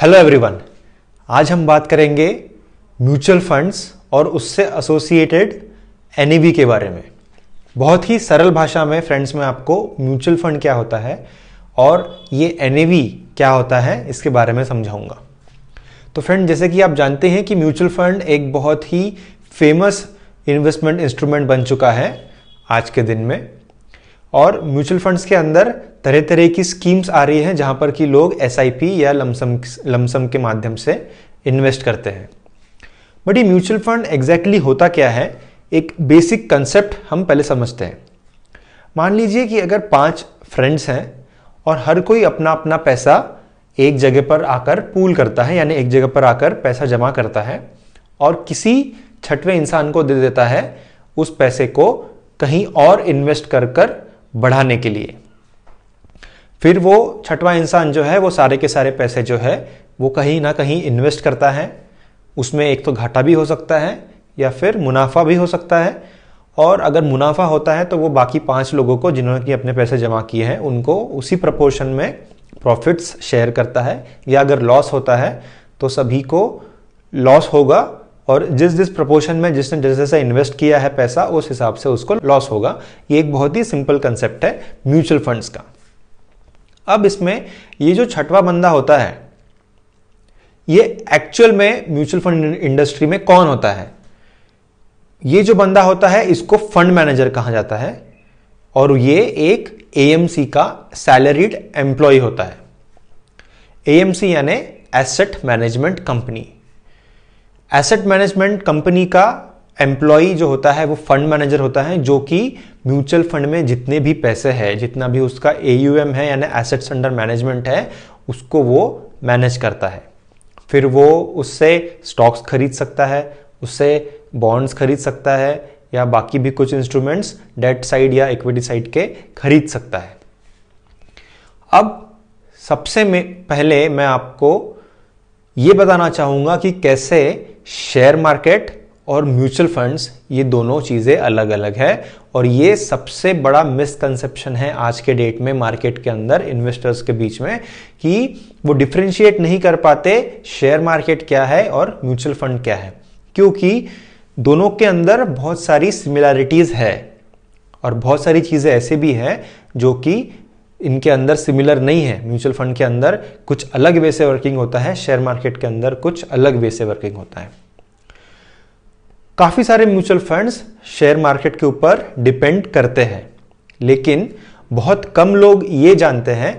hello everyone आज हम बात करेंगे म्यूचुअल फंड्स और उससे एसोसिएटेड एन e के बारे में बहुत ही सरल भाषा में फ्रेंड्स मैं आपको म्यूचुअल फंड क्या होता है और ये एन e क्या होता है इसके बारे में समझाऊंगा तो फ्रेंड जैसे कि आप जानते हैं कि म्यूचुअल फंड एक बहुत ही फेमस इन्वेस्टमेंट इंस्ट्रूमेंट बन चुका है आज के दिन में और म्यूचुअल फंड्स के अंदर तरह तरह की स्कीम्स आ रही हैं जहां पर कि लोग एस या लमसम लमसम के माध्यम से इन्वेस्ट करते हैं बट ये म्यूचुअल फंड एग्जैक्टली होता क्या है एक बेसिक कंसेप्ट हम पहले समझते हैं मान लीजिए कि अगर पांच फ्रेंड्स हैं और हर कोई अपना अपना पैसा एक जगह पर आकर पूल करता है यानी एक जगह पर आकर पैसा जमा करता है और किसी छठवें इंसान को दे देता है उस पैसे को कहीं और इन्वेस्ट कर कर बढ़ाने के लिए फिर वो छठवा इंसान जो है वो सारे के सारे पैसे जो है वो कहीं ना कहीं इन्वेस्ट करता है उसमें एक तो घाटा भी हो सकता है या फिर मुनाफा भी हो सकता है और अगर मुनाफा होता है तो वो बाकी पाँच लोगों को जिन्होंने कि अपने पैसे जमा किए हैं उनको उसी प्रपोर्शन में प्रॉफिट्स शेयर करता है या अगर लॉस होता है तो सभी को लॉस होगा और जिस जिस प्रपोर्शन में जिसने जैसे जैसे इन्वेस्ट किया है पैसा उस हिसाब से उसको लॉस होगा ये एक बहुत ही सिंपल कंसेप्ट है म्यूचुअल फंड्स का अब इसमें ये जो छठवा बंदा होता है ये एक्चुअल में म्यूचुअल फंड इंडस्ट्री में कौन होता है ये जो बंदा होता है इसको फंड मैनेजर कहा जाता है और ये एक एएमसी का सैलरीड एम्प्लॉय होता है एएमसी यानी asset management company asset management company का एम्प्लॉई जो होता है वो फंड मैनेजर होता है जो कि म्यूचुअल फंड में जितने भी पैसे हैं जितना भी उसका ए है यानी एसेट्स अंडर मैनेजमेंट है उसको वो मैनेज करता है फिर वो उससे स्टॉक्स खरीद सकता है उससे बॉन्ड्स खरीद सकता है या बाकी भी कुछ इंस्ट्रूमेंट्स डेट साइड या इक्विटी साइड के खरीद सकता है अब सबसे पहले मैं आपको ये बताना चाहूँगा कि कैसे शेयर मार्केट और म्यूचुअल फंड्स ये दोनों चीज़ें अलग अलग है और ये सबसे बड़ा मिसकंसेप्शन है आज के डेट में मार्केट के अंदर इन्वेस्टर्स के बीच में कि वो डिफ्रेंशिएट नहीं कर पाते शेयर मार्केट क्या है और म्यूचुअल फंड क्या है क्योंकि दोनों के अंदर बहुत सारी सिमिलैरिटीज़ है और बहुत सारी चीज़ें ऐसे भी हैं जो कि इनके अंदर सिमिलर नहीं है म्यूचुअल फंड के अंदर कुछ अलग वे से वर्किंग होता है शेयर मार्केट के अंदर कुछ अलग वे से वर्किंग होता है काफ़ी सारे म्यूचुअल फंड्स शेयर मार्केट के ऊपर डिपेंड करते हैं लेकिन बहुत कम लोग ये जानते हैं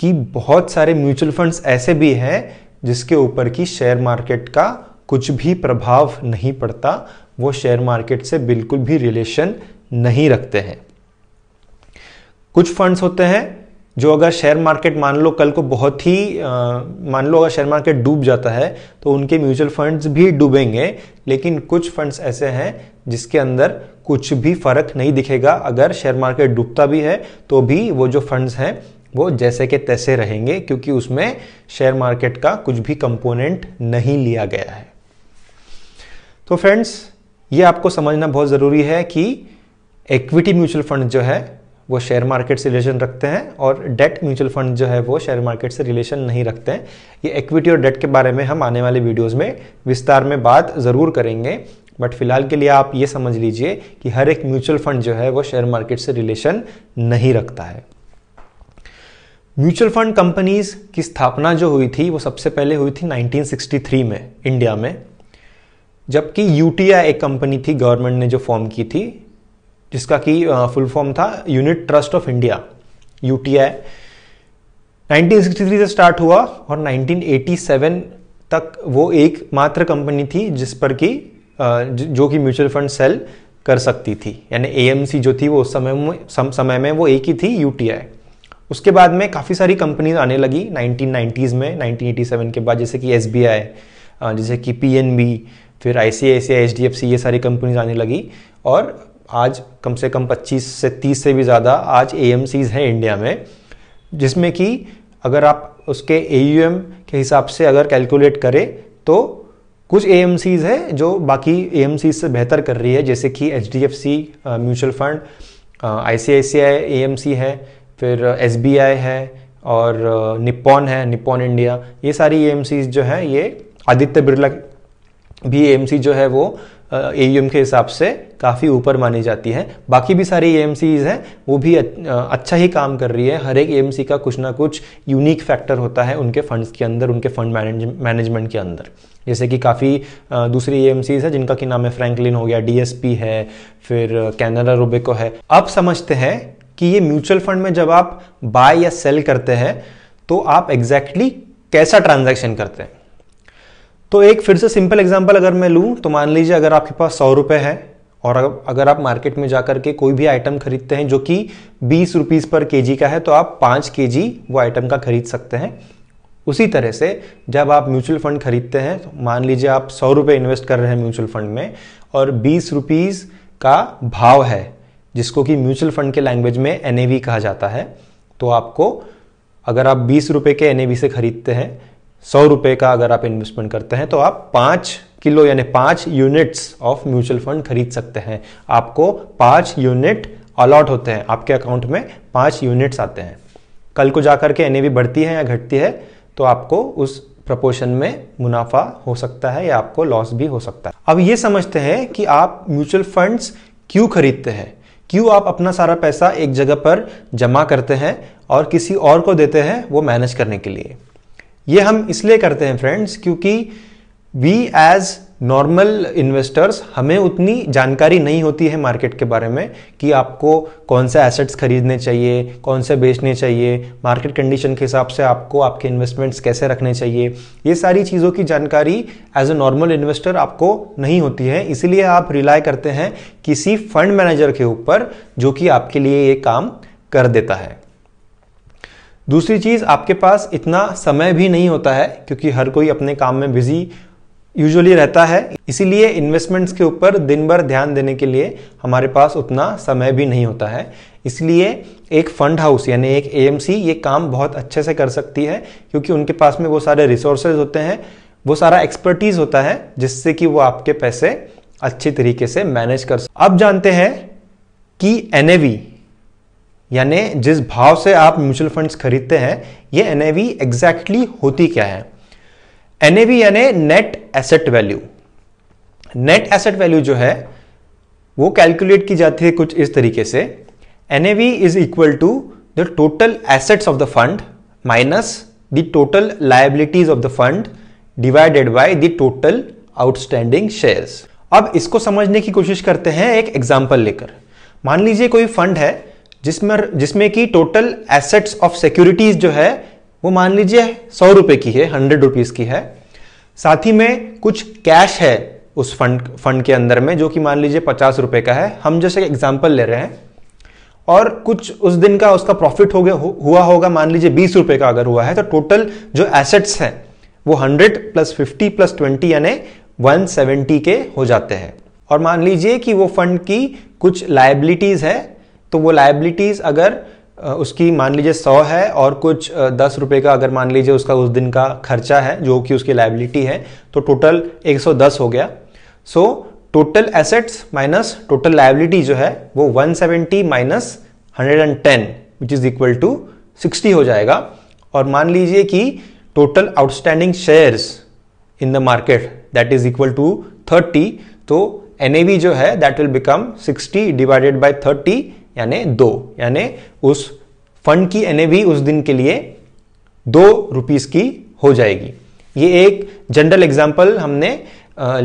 कि बहुत सारे म्यूचुअल फंड्स ऐसे भी हैं जिसके ऊपर की शेयर मार्केट का कुछ भी प्रभाव नहीं पड़ता वो शेयर मार्केट से बिल्कुल भी रिलेशन नहीं रखते हैं कुछ फंड्स होते हैं जो अगर शेयर मार्केट मान लो कल को बहुत ही आ, मान लो अगर शेयर मार्केट डूब जाता है तो उनके म्यूचुअल फंड्स भी डूबेंगे लेकिन कुछ फंड्स ऐसे हैं जिसके अंदर कुछ भी फर्क नहीं दिखेगा अगर शेयर मार्केट डूबता भी है तो भी वो जो फंड्स हैं वो जैसे के तैसे रहेंगे क्योंकि उसमें शेयर मार्केट का कुछ भी कंपोनेंट नहीं लिया गया है तो फ्रेंड्स ये आपको समझना बहुत ज़रूरी है कि इक्विटी म्यूचुअल फंड जो है वो शेयर मार्केट से रिलेशन रखते हैं और डेट म्यूचुअल फंड जो है वो शेयर मार्केट से रिलेशन नहीं रखते हैं ये इक्विटी और डेट के बारे में हम आने वाले वीडियोज़ में विस्तार में बात ज़रूर करेंगे बट फिलहाल के लिए आप ये समझ लीजिए कि हर एक म्यूचुअल फंड जो है वो शेयर मार्केट से रिलेशन नहीं रखता है म्यूचुअल फंड कंपनीज की स्थापना जो हुई थी वो सबसे पहले हुई थी 1963 में इंडिया में जबकि यूटीआई एक कंपनी थी गवर्नमेंट ने जो फॉर्म की थी जिसका कि फुल फॉर्म था unit trust of India UTI 1963 से स्टार्ट हुआ और 1987 तक वो एक मात्र कंपनी थी जिस पर कि जो कि म्यूचुअल फंड सेल कर सकती थी यानी एएमसी जो थी वो उस समय में सम समय में वो एक ही थी यूटीआई उसके बाद में काफ़ी सारी कंपनीज आने लगी 1990s में 1987 के बाद जैसे कि एस जैसे कि पी फिर आई सी ये सारी कंपनीज आने लगी और आज कम से कम 25 से 30 से भी ज़्यादा आज ए हैं इंडिया में जिसमें कि अगर आप उसके ए के हिसाब से अगर कैलकुलेट करें तो कुछ ए है जो बाकी ए से बेहतर कर रही है जैसे कि H D F C mutual fund I C I C I A है फिर एस बी आई है और निप्पॉन है निप्पॉन इंडिया ये सारी ए जो है ये आदित्य बिरला भी ए जो है वो ए के हिसाब से काफ़ी ऊपर मानी जाती है बाकी भी सारी ए हैं वो भी अच्छा ही काम कर रही है हर एक ए का कुछ ना कुछ यूनिक फैक्टर होता है उनके फंड्स के अंदर उनके फंड मैनेजमेंट के अंदर जैसे कि काफ़ी दूसरी ए है जिनका कि नाम है फ्रैंकलिन हो गया डी है फिर कैनरा रोबेको है अब समझते हैं कि ये म्यूचुअल फंड में जब आप बाय या सेल करते हैं तो आप एग्जैक्टली exactly कैसा ट्रांजैक्शन करते हैं तो एक फिर से सिंपल एग्जाम्पल अगर मैं लूँ तो मान लीजिए अगर आपके पास सौ रुपये है और अगर आप मार्केट में जाकर के कोई भी आइटम खरीदते हैं जो कि बीस रुपीज़ पर केजी का है तो आप पाँच केजी वो आइटम का खरीद सकते हैं उसी तरह से जब आप म्यूचुअल फंड खरीदते हैं तो मान लीजिए आप सौ रुपये इन्वेस्ट कर रहे हैं म्यूचुअल फंड में और बीस रुपीज़ का भाव है जिसको कि म्यूचुअल फंड के लैंग्वेज में एन कहा जाता है तो आपको अगर आप बीस रुपये के एन से खरीदते हैं सौ रुपए का अगर आप इन्वेस्टमेंट करते हैं तो आप पाँच किलो यानी पाँच यूनिट्स ऑफ म्यूचुअल फंड खरीद सकते हैं आपको पाँच यूनिट अलॉट होते हैं आपके अकाउंट में पांच यूनिट्स आते हैं कल को जाकर के एन बढ़ती है या घटती है तो आपको उस प्रपोर्शन में मुनाफा हो सकता है या आपको लॉस भी हो सकता है अब ये समझते हैं कि आप म्यूचुअल फंड्स क्यों खरीदते हैं क्यों आप अपना सारा पैसा एक जगह पर जमा करते हैं और किसी और को देते हैं वो मैनेज करने के लिए ये हम इसलिए करते हैं फ्रेंड्स क्योंकि वी एज नॉर्मल इन्वेस्टर्स हमें उतनी जानकारी नहीं होती है मार्केट के बारे में कि आपको कौन से एसेट्स खरीदने चाहिए कौन से बेचने चाहिए मार्केट कंडीशन के हिसाब से आपको आपके इन्वेस्टमेंट्स कैसे रखने चाहिए ये सारी चीज़ों की जानकारी एज अ नॉर्मल इन्वेस्टर आपको नहीं होती है इसीलिए आप रिलाई करते हैं किसी फंड मैनेजर के ऊपर जो कि आपके लिए ये काम कर देता है दूसरी चीज़ आपके पास इतना समय भी नहीं होता है क्योंकि हर कोई अपने काम में बिजी यूजुअली रहता है इसीलिए इन्वेस्टमेंट्स के ऊपर दिन भर ध्यान देने के लिए हमारे पास उतना समय भी नहीं होता है इसलिए एक फंड हाउस यानी एक एएमसी ये काम बहुत अच्छे से कर सकती है क्योंकि उनके पास में वो सारे रिसोर्सेज होते हैं वो सारा एक्सपर्टीज होता है जिससे कि वो आपके पैसे अच्छे तरीके से मैनेज कर अब जानते हैं कि एन यानी जिस भाव से आप म्यूचुअल फंड्स खरीदते हैं ये एन एग्जैक्टली होती क्या है एन यानी net asset value net asset value जो है वो कैलकुलेट की जाती है कुछ इस तरीके से N is equal to the total assets of the fund minus the total liabilities of the fund divided by the total outstanding shares अब इसको समझने की कोशिश करते हैं एक एग्जाम्पल लेकर मान लीजिए कोई फंड है जिसमें जिसमें कि टोटल एसेट्स ऑफ सिक्योरिटीज जो है वो मान लीजिए सौ रुपए की है हंड्रेड रुपीज की है साथ ही में कुछ कैश है उस फंड फंड के अंदर में जो कि मान लीजिए पचास रुपए का है हम जैसे एग्जाम्पल ले रहे हैं और कुछ उस दिन का उसका प्रॉफिट हो गया हु, हुआ होगा मान लीजिए बीस रुपए का अगर हुआ है तो टोटल जो एसेट्स हैं वो hundred plus fifty plus twenty यानी वन सेवेंटी के हो जाते हैं और मान लीजिए कि वो फंड की कुछ लाइबिलिटीज है तो वो लाइबिलिटीज़ अगर उसकी मान लीजिए सौ है और कुछ दस रुपये का अगर मान लीजिए उसका उस दिन का खर्चा है जो कि उसकी लाइबिलिटी है तो टोटल एक सौ दस हो गया so total assets minus total liability जो है वो one seventy minus hundred and ten which is equal to sixty हो जाएगा और मान लीजिए कि total outstanding shares in the market that is equal to thirty तो एन जो है that will become sixty divided by thirty यानी दो यानी उस फंड की एन उस दिन के लिए दो रुपीज की हो जाएगी ये एक जनरल एग्जाम्पल हमने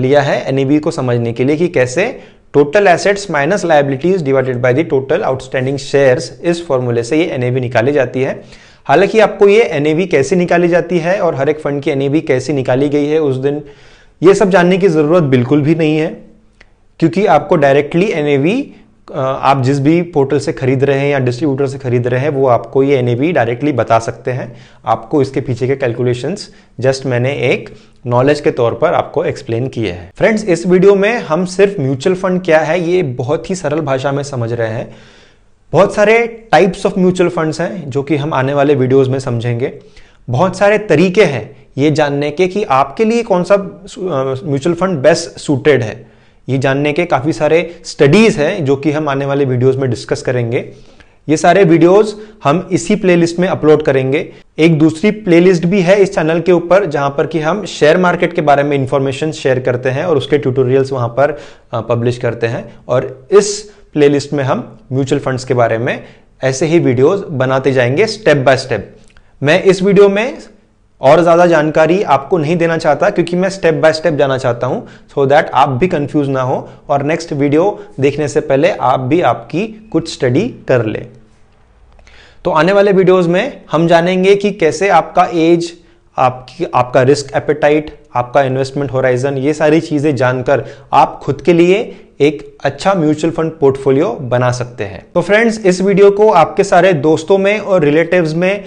लिया है एन को समझने के लिए कि कैसे total assets minus liabilities divided by the total outstanding shares इस फॉर्मूले से ये एन निकाली जाती है हालांकि आपको ये एन कैसे निकाली जाती है और हर एक फंड की एन कैसे निकाली गई है उस दिन ये सब जानने की ज़रूरत बिल्कुल भी नहीं है क्योंकि आपको डायरेक्टली एन आप जिस भी पोर्टल से खरीद रहे हैं या डिस्ट्रीब्यूटर से खरीद रहे हैं वो आपको ये एन डायरेक्टली बता सकते हैं आपको इसके पीछे के कैलकुलेशंस जस्ट मैंने एक नॉलेज के तौर पर आपको एक्सप्लेन किए हैं फ्रेंड्स इस वीडियो में हम सिर्फ म्यूचुअल फंड क्या है ये बहुत ही सरल भाषा में समझ रहे हैं बहुत सारे टाइप्स ऑफ म्यूचुअल फंड्स हैं जो कि हम आने वाले वीडियोस में समझेंगे बहुत सारे तरीके हैं ये जानने के कि आपके लिए कौन सा म्यूचुअल फंड बेस्ट सूटेड है ये जानने के काफ़ी सारे स्टडीज़ हैं जो कि हम आने वाले वीडियोस में डिस्कस करेंगे ये सारे वीडियोस हम इसी प्लेलिस्ट में अपलोड करेंगे एक दूसरी प्लेलिस्ट भी है इस चैनल के ऊपर जहां पर कि हम शेयर मार्केट के बारे में इंफॉर्मेशन शेयर करते हैं और उसके ट्यूटोरियल्स वहां पर पब्लिश करते हैं और इस प्लेलिस्ट में हम म्यूचुअल फंड्स के बारे में ऐसे ही वीडियोस बनाते जाएंगे स्टेप बाय स्टेप मैं इस वीडियो में और ज़्यादा जानकारी आपको नहीं देना चाहता क्योंकि मैं स्टेप बाय स्टेप जाना चाहता हूं सो दैट आप भी कंफ्यूज ना हो और नेक्स्ट वीडियो देखने से पहले आप भी आपकी कुछ स्टडी कर ले तो आने वाले वीडियोस में हम जानेंगे कि कैसे आपका एज आपकी आपका रिस्क एपेटाइट आपका इन्वेस्टमेंट होराइजन ये सारी चीज़ें जानकर आप खुद के लिए एक अच्छा म्यूचुअल फंड पोर्टफोलियो बना सकते हैं तो फ्रेंड्स इस वीडियो को आपके सारे दोस्तों में और रिलेटिव्स में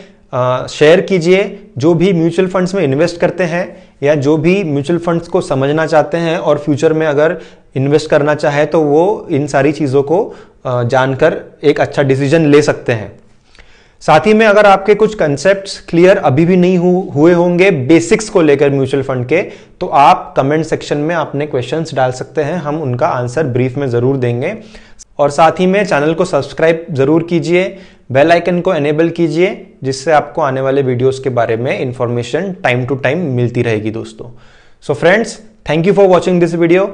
शेयर कीजिए जो भी म्यूचुअल फंड्स में इन्वेस्ट करते हैं या जो भी म्यूचुअल फंड्स को समझना चाहते हैं और फ्यूचर में अगर इन्वेस्ट करना चाहे तो वो इन सारी चीज़ों को जानकर एक अच्छा डिसीजन ले सकते हैं साथ ही में अगर आपके कुछ कंसेप्ट क्लियर अभी भी नहीं हुए होंगे बेसिक्स को लेकर म्यूचुअल फंड के तो आप कमेंट सेक्शन में अपने क्वेश्चंस डाल सकते हैं हम उनका आंसर ब्रीफ में ज़रूर देंगे और साथ ही में चैनल को सब्सक्राइब ज़रूर कीजिए बेल आइकन को एनेबल कीजिए जिससे आपको आने वाले वीडियोस के बारे में इंफॉर्मेशन टाइम टू टाइम मिलती रहेगी दोस्तों so friends thank you for watching this video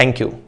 thank you